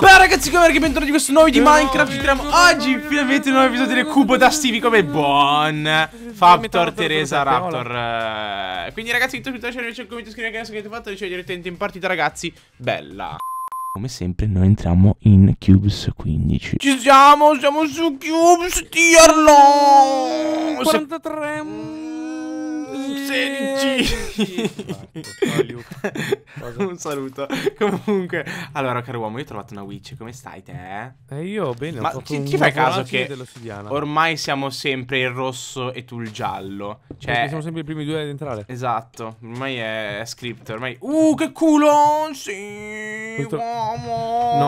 Beh ragazzi come ben bentornati in questo nuovo video di Minecraft Ci troviamo oggi finalmente un nuovo episodio del cubo da Stevie come buon Factor Teresa Raptor eh, Quindi ragazzi tutto piuttosto c'è un commento scrivere che adesso che avete fatto Dicevo direttamente in partita ragazzi Bella come sempre noi entriamo in Cubes 15 Ci siamo, siamo su Cubes, tirlo 43 Senici. Eh. Esatto. Un saluto. Comunque, allora, caro uomo, io ho trovato una witch. Come stai, te? Eh, io bene. Ma ti, ti fai caso che ormai siamo sempre il rosso e tu il giallo. Cioè, Perché siamo sempre i primi due ad entrare. Esatto. Ormai è, script. Ormai. Uh, che culo! Sì, Questo... uomo.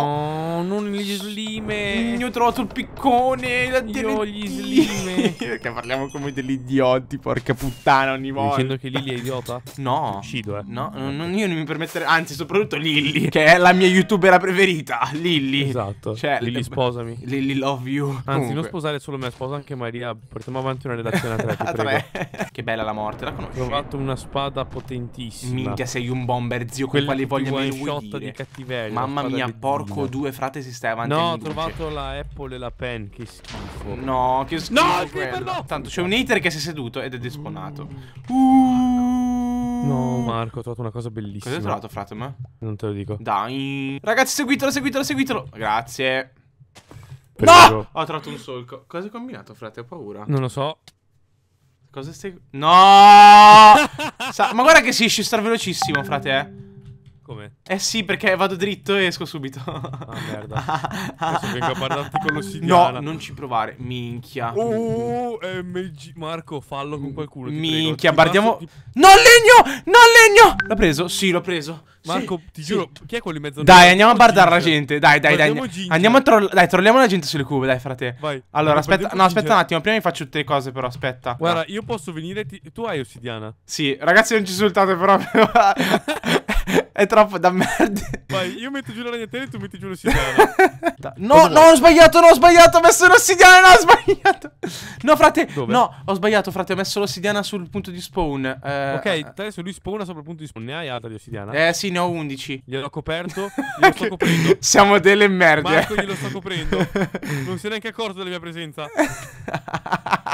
No, non gli slime. Io ho trovato il piccone. La io gli slime. Perché parliamo come degli idioti. Porca puttana. Ogni vuole. Dicendo che Lilly è idiota? No. Uccido, eh. No, non, io non mi permetterei. Anzi, soprattutto Lilly, che è la mia youtuber preferita. Lilly. Esatto. Cioè, Lilly, sposami. Lilly, love you. Anzi, Comunque. non sposare solo me, sposa anche Maria. Portiamo avanti una redazione a tre. a tre. che bella la morte, la conosci. Ho trovato una spada potentissima. Minchia, sei un bomber, zio. Con quali voglio mi shot di cattiveria. Mamma mia, porco due, frate, si stai avanti. No, ho trovato la Apple e la Pen. Che schifo. No, che schifo. No, il creeper no! Tanto c'è un hater che si è seduto ed è desponato. Uh. No, Marco, ho trovato una cosa bellissima. Cosa hai trovato, Fratom? Non te lo dico. Dai. Ragazzi, seguitelo, seguitelo, seguitelo. Grazie. Prego. No! Ho trovato un solco. Cosa hai combinato, frate? Ho paura. Non lo so. Cosa stai... No! Sa... Ma guarda che si esce star velocissimo, frate, eh. Come? Eh sì, perché vado dritto e esco subito. Ah, merda. Adesso vengo a parlarti con l'ossidiana. No, non ci provare. Minchia. Oh, MG. Marco, fallo con qualcuno. Minchia, guardiamo. Ti... Non legno! Non legno! L'ho preso? Sì, l'ho preso. Marco, sì, ti sì. giuro, chi è quello in mezzo? Dai, andiamo a bardare la gente. Dai, dai, Guardiamo dai. Ginger. Andiamo a troll dai, trolliamo la gente sulle cube, dai, frate. Vai. Allora, no, aspetta, no, aspetta un attimo, prima mi faccio tutte le cose però, aspetta. Guarda, no. io posso venire ti... tu hai ossidiana. Sì, ragazzi, non ci insultate proprio. è troppo da merda. Vai, io metto giù la ragnatela e tu metti giù l'ossidiana. no, Cosa no, vuoi? ho sbagliato, no, ho sbagliato, ho messo l'ossidiana, no, ho sbagliato. No, frate, Dove? no, ho sbagliato, frate, ho messo l'ossidiana sul punto di spawn. Eh, ok, adesso lui spawna sopra il punto di spawn, ne hai alta di ossidiana? Eh sì, ne ho 11. Gliel'ho coperto, glielo sto coprendo. Siamo delle merde. Marco glielo sto coprendo. non si è neanche accorto della mia presenza.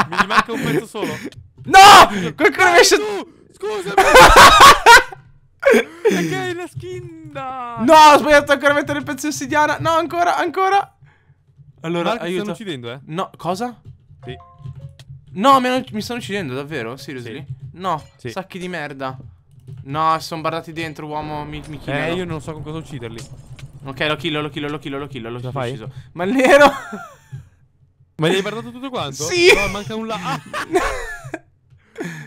Mi manca un pezzo solo. No! Qualcuno mi ha messo... Scusami! Perché la skin da... No, ho sbagliato ancora a mettere il pezzo di ossidiana. No, ancora, ancora. Allora, Mark, aiuto. stanno uccidendo, eh? No, cosa? Sì. No, mi, hanno, mi stanno uccidendo, davvero? Seriously? Sì. No, sì. sacchi di merda. No, sono bardati dentro, uomo. Mi, mi chino. Eh, io non so con cosa ucciderli. Ok, lo killo, lo killo, lo killo, lo killo. Lo Ma il nero... Ma gli hai bardato tutto quanto? Sì! No, manca un la... Ah.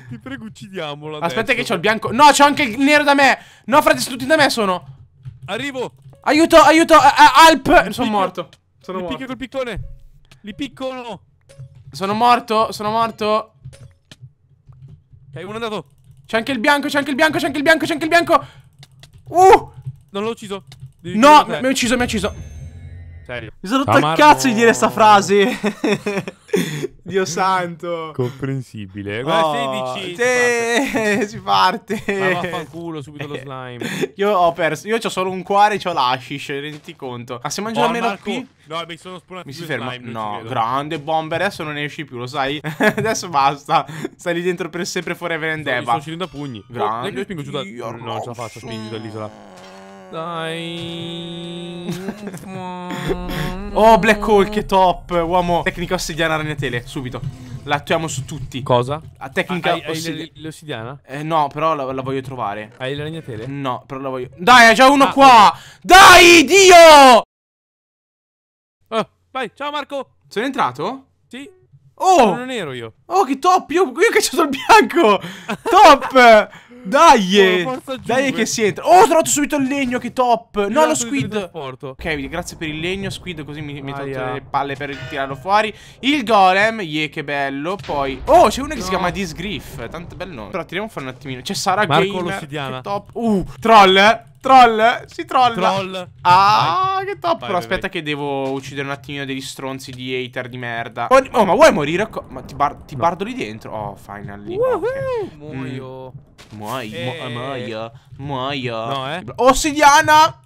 Ti prego, uccidiamola. Aspetta, adesso. che c'ho il bianco. No, c'ho anche il nero da me. No, frate, tutti da me sono. Arrivo. Aiuto, aiuto. Alp. Sono morto. Sono Li morto. col piccone. Li piccono. Sono morto. Sono morto. Ok, uno è andato. C'è anche il bianco. C'è anche il bianco. C'è anche il bianco. C'è anche il bianco. Uh. Non l'ho ucciso. Devi no, mi ha ucciso. Mi ha ucciso. Serio. Mi sono rotto il cazzo di dire sta frase. Dio santo. Comprensibile. Oh, Guarda, oh, 16. Sì, si parte. Ma vaffanculo subito lo slime. Io ho perso. Io ho solo un cuore e ho l'ashish, renditi conto. Ma se mangio oh, almeno qui... No, mi sono spunato. Mi si ferma. Slime, no, grande bomba. Adesso non ne esci più, lo sai. adesso basta. Stai lì dentro per sempre forever and ever. Sto uscendo a pugni. Oh, grande. Oh, io spingo giù da... No, non ce la faccio Spingo dall'isola. Dai. oh, Black Hole, che top, uomo. Tecnica ossidiana ragnatele, subito. La su tutti. Cosa? A tecnica ah, ossid l'ossidiana? Eh, no, però la, la, voglio trovare. Hai le ragnatele? No, però la voglio. Dai, è già uno ah, qua. Okay. Dai, Dio! Oh, vai, ciao Marco. Sono entrato? Sì. Oh! non ero io. Oh, che top! Io, io ho cacciato il bianco! top! Dai! Dai che si entra. Oh, ho trovato subito il legno, che top! No, lo squid! Ok, grazie per il legno, squid, così mi, mi ah, le palle per tirarlo fuori. Il golem, yeah, che bello. Poi... Oh, c'è uno che no. si chiama Disgriff. Tanto bello nome. Però tiriamo fuori un attimino. C'è Sara Marco l'ossidiana. Top. Uh, troll, eh? Troll, eh? si trolla troll. Ah, vai. che top. Vai, Però vai, aspetta che devo uccidere un attimino degli stronzi di hater di merda. Oh, oh ma vuoi morire? Ma ti, bar ti no. bardo lì dentro? Oh, finally. Okay. Muoio. Mm. Muoio, e... Eh. muoio, muoio. No, eh. Ossidiana!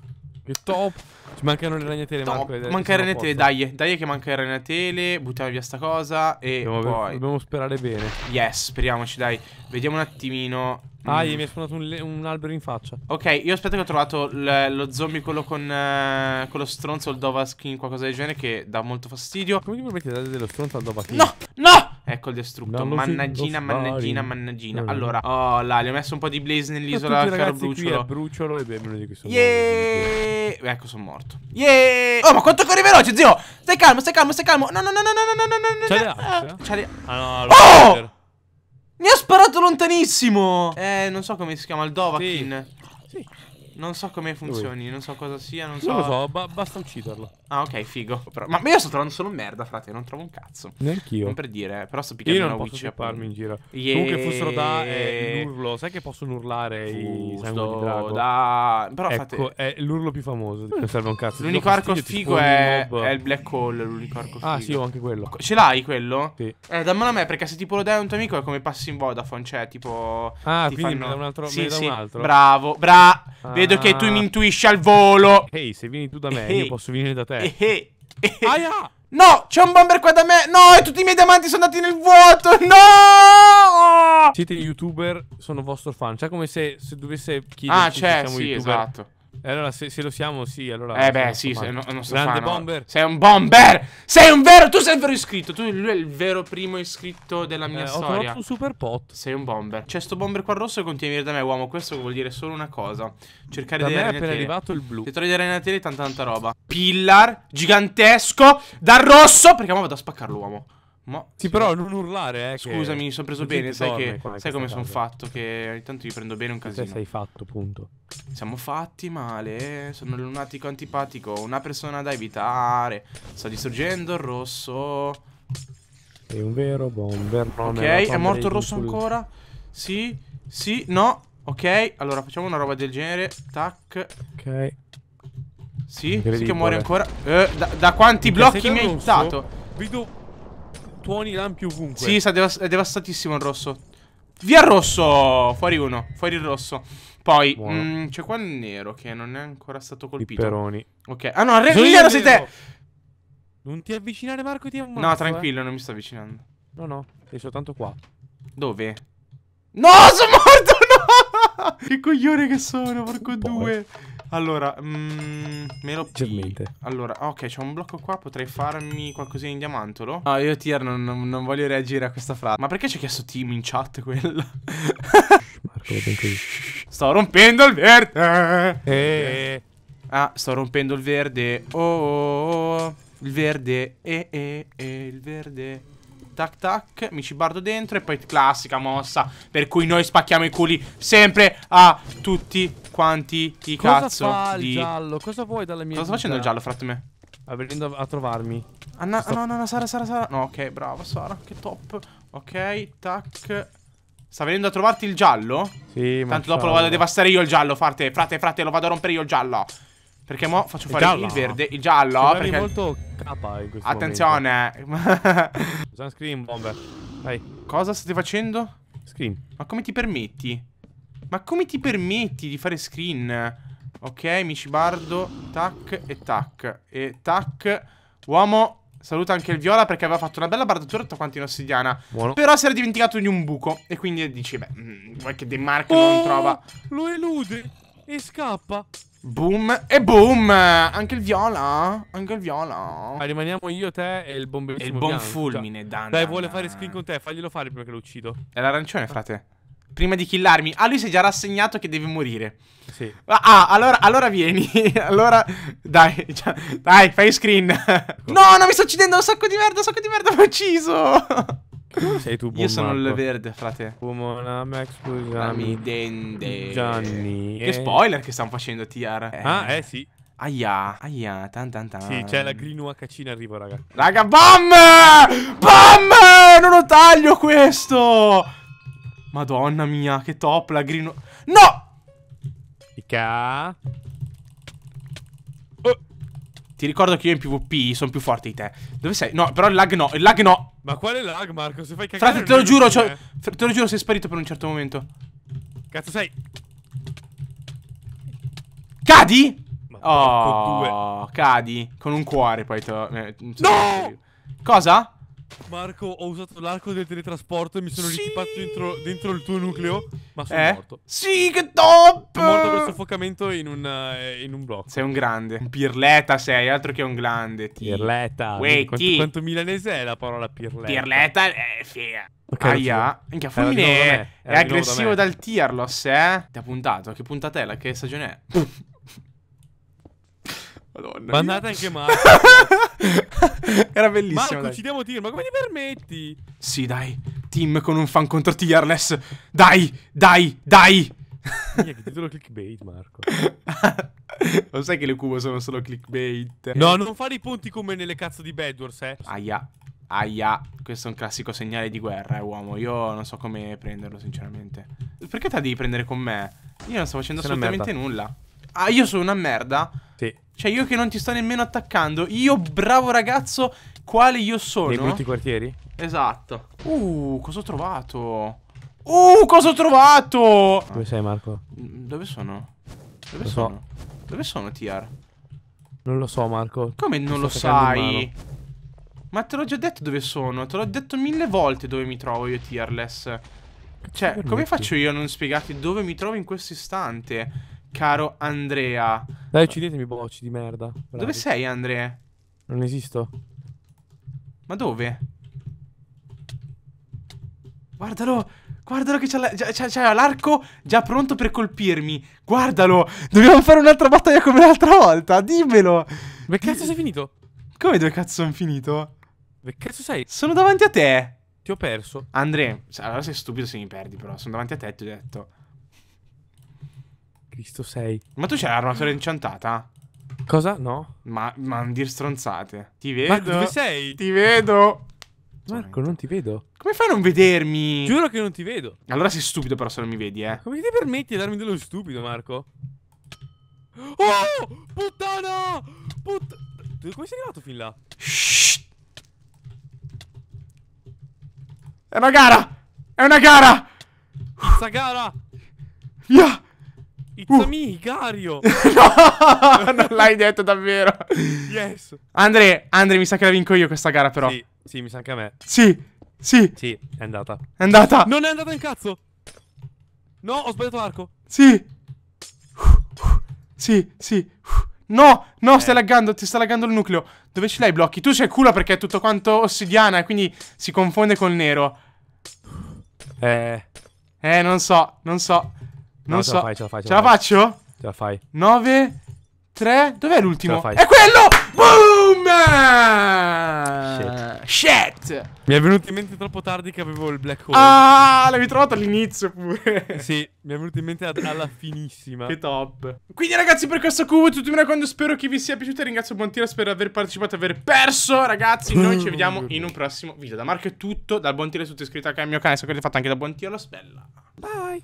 Che top. Ci mancano le ragnatele, manca le ragnatele, dai. Dai che manca le ragnatele. Buttiamo via sta cosa e dobbiamo, poi... Dobbiamo sperare bene. Yes, speriamoci, dai. Vediamo un attimino. Ah, mm. mi è spuntato un, un, albero in faccia. Ok, io aspetto che ho trovato lo zombie, quello con, eh, con lo stronzo, il Dova Skin, qualcosa del genere, che dà molto fastidio. Come ti permette di dare dello stronzo al Dova Skin? No, no! Ecco il distrutto. Mannaggina, mannaggina, mannaggina. Allora, oh là, le ho messo un po' di blaze nell'isola del caro bruciolo. bruciolo e benvenuti che sono Yeeeeh. Ecco, sono morto. Yeee! Oh, ma quanto corri veloce, zio. Stai calmo, stai calmo, stai calmo. No, no, no, no, no, no, no, no, no. no, no, ah, ah, no, no, Oh! Mi ha sparato lontanissimo. Eh, non so come si chiama, il Dovahkiin. Sì. sì. Non so come funzioni, Lui. non so cosa sia, non so. Non lo so, ba basta ucciderlo. Ah, ok, figo. Però... Ma io sto trovando solo merda, frate, non trovo un cazzo. Neanch'io. Non per dire, eh, però sto piccando una witch. Io non posso in giro. Yeah. Comunque fossero da eh, l'urlo, sai che possono urlare i sangue di drago? da... Però ecco, è l'urlo più famoso, non serve un cazzo. L'unico arco figo è... è... il black hole, l'unico arco ah, figo. Ah, sì, ho anche quello. Ce l'hai quello? Sì. Eh, dammelo a me, perché se tipo lo dai a un tuo amico è come passi in Vodafone, cioè tipo... Ah, ti quindi fanno... me da un altro... Sì, me da un altro. Bravo, bravo. Vedo che tu mi ah. intuisci al volo. Ehi, hey, se vieni tu da me, hey. io posso venire da te. Ehi. Hey. Aia! No, c'è un bomber qua da me. No, e tutti i miei diamanti sono andati nel vuoto. No! Siete youtuber, sono vostro fan. Cioè, come se, se dovesse chiederci Ah, c'è, sì, youtuber. esatto. E allora se, se, lo siamo, sì, allora... Eh beh, sì, sei, no, non so Grande fan, bomber. No. Sei un bomber! Sei un vero... Tu sei il vero iscritto. Tu lui è il vero primo iscritto della mia eh, storia. Ho trovato un super pot. Sei un bomber. C'è cioè, sto bomber qua rosso che continui a venire da me, uomo. Questo vuol dire solo una cosa. Cercare da di... Da me è appena arrivato il blu. Se trovi da tele tanta tanta roba. Pillar, gigantesco, dal rosso. Perché ora vado a spaccarlo, uomo. Ma, sì, sì, però non urlare, eh. Scusami, mi sono preso bene. Sai, che, sai come sono fatto? Che ogni tanto mi prendo bene un casino. sei fatto, punto. Siamo fatti male. Sono lunatico antipatico. Una persona da evitare. Sto distruggendo il rosso. È un vero bomber. ok, è morto il rosso ancora? Sì, sì, no. Ok, allora facciamo una roba del genere. Tac. Ok. Sì, sì che muore ancora. Eh, da, da, quanti blocchi mi hai aiutato? Vedo tuoni lampi ovunque. Sì, sta devast è devastatissimo il rosso. Via il rosso! Fuori uno, fuori il rosso. Poi mm, c'è qua il nero che non è ancora stato colpito. Pipperoni. Ok. Ah no, il nero sei te! Non ti avvicinare Marco, ti ammazzo. No, eh. tranquillo, eh. non mi sto avvicinando. No, no, sei soltanto qua. Dove? No, sono morto, no! che coglione che sono, porco due. Allora, mm, me lo... Leggermente. Allora, ok, c'è un blocco qua, potrei farmi qualcosina in diamantolo. No, io Tier non, non, non voglio reagire a questa frase. Ma perché ci ha chiesto team in chat quella? Marco, Sto rompendo il verde! Eh. eh. Ah, sto rompendo il verde. Oh, oh, oh, oh. il verde. Eh, eh, eh, il verde. Tac tac Mi ci bardo dentro E poi classica mossa Per cui noi spacchiamo i culi Sempre a tutti quanti i cosa cazzo fa di... il giallo? Cosa vuoi dalla mia Cosa sta facendo il giallo fratto me? Va venendo a trovarmi Anna, ah, Sto... Ah, no no no Sara Sara Sara No ok brava Sara Che top Ok tac Sta venendo a trovarti il giallo? Sì ma Tanto dopo lo vado a devastare io il giallo Frate frate frate Lo vado a rompere io il giallo perché mo faccio fare giallo. il verde, il giallo. Sembra perché molto capa in questo Attenzione. Usa bomber. Vai. Cosa state facendo? Screen. Ma come ti permetti? Ma come ti permetti di fare screen? Ok, mi ci bardo. Tac e tac. E tac. Uomo Saluta anche il Viola perché aveva fatto una bella bardatura tutta quanti in ossidiana. Buono. Però si era dimenticato di un buco. E quindi dice, beh, vuoi mm, che De Mark oh, non trova. Lo elude e scappa. Boom e boom! Anche il viola! Anche il viola! Ma ah, rimaniamo io, te e il bomberino. E il buon fulmine, cioè, Dan. Dai, vuole fare screen con te, faglielo fare prima che lo uccido. È l'arancione, frate. Prima di killarmi. Ah, lui si è già rassegnato che deve morire. Sì. Ah, ah allora, allora vieni. allora. Dai, cioè, dai, fai screen. no, no, mi sto uccidendo un sacco di merda, un sacco di merda, mi ho ucciso! sei tu, Io sono il verde, frate. Pomona, Max, Busami, Dende. Gianni. Che eh. spoiler che stanno facendo, TR. Eh. Ah, eh sì. Aia, aia, tan tan tan. Sì, c'è la green UHC in arrivo, raga. Raga, BAM! BAM! Non lo taglio questo! Madonna mia, che top la green... No! Ica... Oh. Ti ricordo che io in PvP sono più forte di te. Dove sei? No, però il lag no, il lag no. Ma quale lag, Marco? Se fai cagare... Frate, te lo giuro, cioè, eh. te lo giuro, sei sparito per un certo momento. Cazzo sei... Cadi? Ma oh, cadi. Con un cuore, poi te lo... Eh, no! Cosa? Marco, ho usato l'arco del teletrasporto e mi sono sì. dentro, dentro, il tuo nucleo, ma sono eh? morto. Sì, che top! Ho morto per soffocamento in un, uh, in un, blocco. Sei un grande. Un pirleta sei, altro che un grande. Ti. Pirleta. Wait, quanto, quanto, milanese è la parola pirleta? Pirleta è figa. Okay, Aia, minchia, Fulmine è, è aggressivo da dal Tierlos, eh? Ti ha puntato? Che puntata è? La che stagione è? Madonna. Ma andate anche Marco. Era bellissimo. Marco, dai. ci devo dire, ma come ti permetti? Sì, dai. Team con un fan contro Tierless. Dai, dai, dai. Mia, che titolo clickbait, Marco. Lo sai che le cubo sono solo clickbait. No, non fare i ponti come nelle cazzo di Bedwars, eh. Aia. Aia, questo è un classico segnale di guerra, eh, uomo. Io non so come prenderlo, sinceramente. Perché te la devi prendere con me? Io non sto facendo Sei assolutamente nulla. Ah, io sono una merda? Sì. Cioè, io che non ti sto nemmeno attaccando. Io, bravo ragazzo, quale io sono? Dei brutti quartieri? Esatto. Uh, cosa ho trovato? Uh, cosa ho trovato? Dove sei, Marco? Mm, dove sono? Dove lo sono? So. Dove sono, Tiar? Non lo so, Marco. Come non lo sai? Ma te l'ho già detto dove sono. Te l'ho detto mille volte dove mi trovo io, Tierless. Cioè, come faccio io a non spiegarti dove mi trovo in questo istante? caro Andrea. Dai, uccidetemi, bocci di merda. Bravi. Dove sei, Andrea? Non esisto. Ma dove? Guardalo! Guardalo che c'è l'arco già pronto per colpirmi. Guardalo! Dobbiamo fare un'altra battaglia come l'altra volta. Dimmelo! Dove cazzo sei finito? Come dove cazzo sono finito? Dove cazzo sei? Sono davanti a te! Ti ho perso. Andrea, cioè, allora sei stupido se mi perdi però. Sono davanti a te e ti ho detto. Cristo sei? Ma tu c'hai l'armatura inciantata? Cosa? No. Ma, ma non dir stronzate. Ti vedo. Marco, dove sei? Ti vedo. Marco, non ti vedo. Come fai a non vedermi? Giuro che non ti vedo. Allora sei stupido però se non mi vedi, eh. Come ti permetti di darmi dello stupido, Marco? Oh! Puttana! Puttana! Come sei arrivato fin là? Shh. È una gara! È una gara! Sta gara! Via! Yeah. It's uh. me, Cario. no, non l'hai detto davvero. Yes. Andre, Andre, mi sa che la vinco io questa gara però. Sì, sì, mi sa anche a me. Sì, sì. Sì, è andata. È andata. Non è andata in cazzo. No, ho sbagliato arco. Sì. Sì, sì. No, no, eh. stai laggando, ti sta laggando il nucleo. Dove ce l'hai i blocchi? Tu sei culo perché è tutto quanto ossidiana e quindi si confonde col nero. Eh. Eh, non so, non so. Non no, so. Ce la fai, ce la fai. Ce, ce la, la faccio? Ce la fai. 9, 3. Dov'è l'ultimo? È quello! Boom! Shit. Shit. Mi è venuto in mente troppo tardi che avevo il black hole. Ah, l'avevi trovato all'inizio pure. sì, mi è venuto in mente alla finissima. Che top. Quindi ragazzi, per questo cubo è tutto mi raccomando, spero che vi sia piaciuto. Ringrazio Bontiras per aver partecipato e aver perso. Ragazzi, noi ci vediamo in un prossimo video. Da Marco è tutto, dal Bontiras tutto iscritto anche al mio canale, se avete fatto anche da Bontiras, bella. Bye.